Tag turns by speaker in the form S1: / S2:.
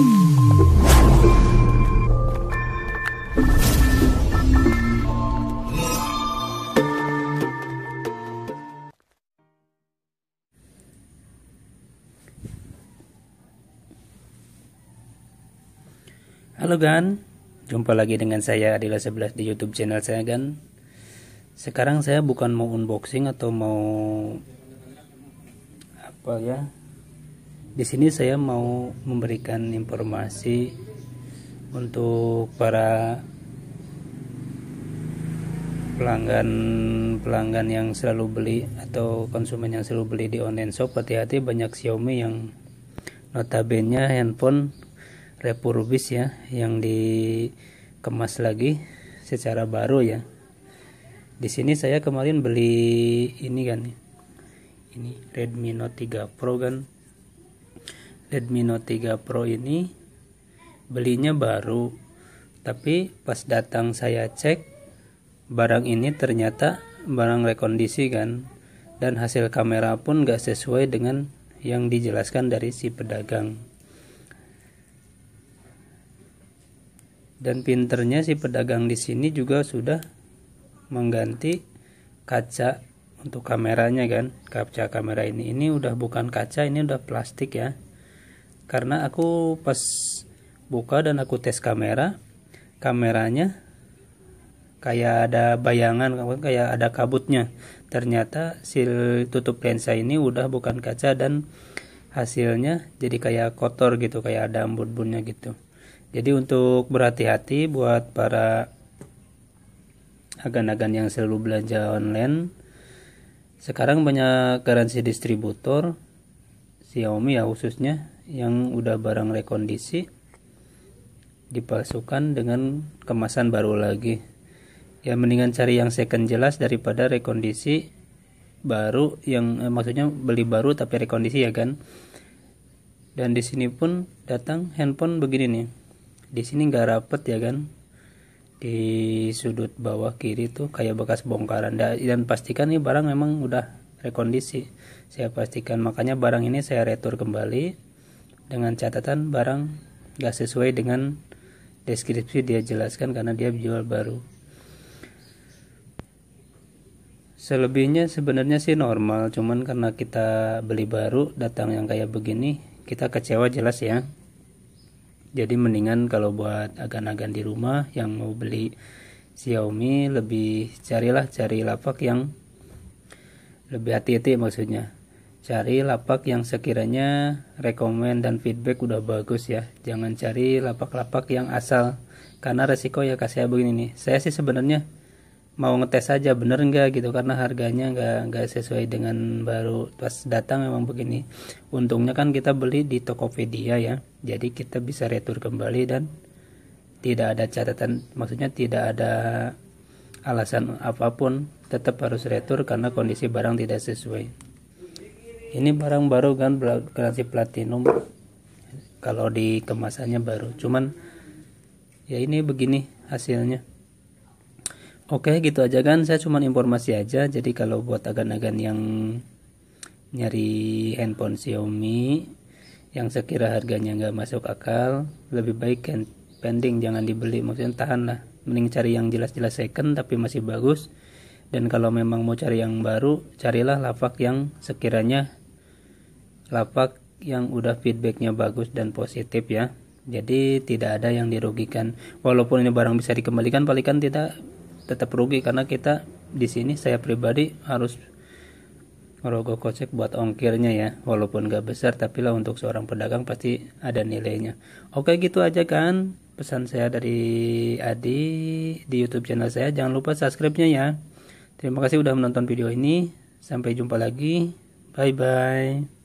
S1: Halo Gan, jumpa lagi dengan saya Adila 11 di YouTube channel saya Gan. Sekarang saya bukan mau unboxing atau mau apa ya, di sini saya mau memberikan informasi untuk para pelanggan-pelanggan yang selalu beli atau konsumen yang selalu beli di online shop hati-hati banyak Xiaomi yang notabene handphone repurbis ya yang dikemas lagi secara baru ya di sini saya kemarin beli ini kan ini Redmi Note 3 Pro kan Redmi Note 3 Pro ini belinya baru tapi pas datang saya cek barang ini ternyata barang rekondisi kan dan hasil kamera pun gak sesuai dengan yang dijelaskan dari si pedagang dan pinternya si pedagang di sini juga sudah mengganti kaca untuk kameranya kan kaca kamera ini ini udah bukan kaca ini udah plastik ya karena aku pas buka dan aku tes kamera kameranya kayak ada bayangan kayak ada kabutnya ternyata si tutup lensa ini udah bukan kaca dan hasilnya jadi kayak kotor gitu kayak ada embun-embunnya gitu jadi untuk berhati-hati buat para agan-agan yang selalu belanja online sekarang banyak garansi distributor Xiaomi ya khususnya yang udah barang rekondisi dipalsukan dengan kemasan baru lagi ya mendingan cari yang second jelas daripada rekondisi baru yang eh, maksudnya beli baru tapi rekondisi ya kan dan di sini pun datang handphone begini nih di sini nggak rapet ya kan di sudut bawah kiri tuh kayak bekas bongkaran dan pastikan nih barang memang udah rekondisi saya pastikan makanya barang ini saya retur kembali dengan catatan barang gak sesuai dengan deskripsi dia jelaskan karena dia jual baru selebihnya sebenarnya sih normal cuman karena kita beli baru datang yang kayak begini kita kecewa jelas ya jadi mendingan kalau buat agan-agan di rumah yang mau beli Xiaomi lebih carilah cari lapak yang lebih hati-hati maksudnya cari lapak yang sekiranya rekomend dan feedback udah bagus ya jangan cari lapak-lapak yang asal karena resiko ya kasih begini nih saya sih sebenarnya mau ngetes aja bener nggak gitu karena harganya nggak nggak sesuai dengan baru pas datang memang begini untungnya kan kita beli di Tokopedia ya jadi kita bisa retur kembali dan tidak ada catatan maksudnya tidak ada alasan apapun tetap harus retur karena kondisi barang tidak sesuai ini barang baru kan garansi platinum kalau di kemasannya baru cuman ya ini begini hasilnya oke gitu aja kan saya cuman informasi aja jadi kalau buat agan-agan yang nyari handphone Xiaomi yang sekira harganya nggak masuk akal lebih baik pending jangan dibeli maksudnya tahan lah mending cari yang jelas-jelas second tapi masih bagus dan kalau memang mau cari yang baru carilah lapak yang sekiranya lapak yang udah feedbacknya bagus dan positif ya jadi tidak ada yang dirugikan walaupun ini barang bisa dikembalikan paling kan tidak tetap rugi karena kita di sini saya pribadi harus merogoh kocek buat ongkirnya ya walaupun gak besar tapi lah untuk seorang pedagang pasti ada nilainya oke gitu aja kan pesan saya dari Adi di YouTube channel saya jangan lupa subscribe-nya ya terima kasih udah menonton video ini sampai jumpa lagi bye bye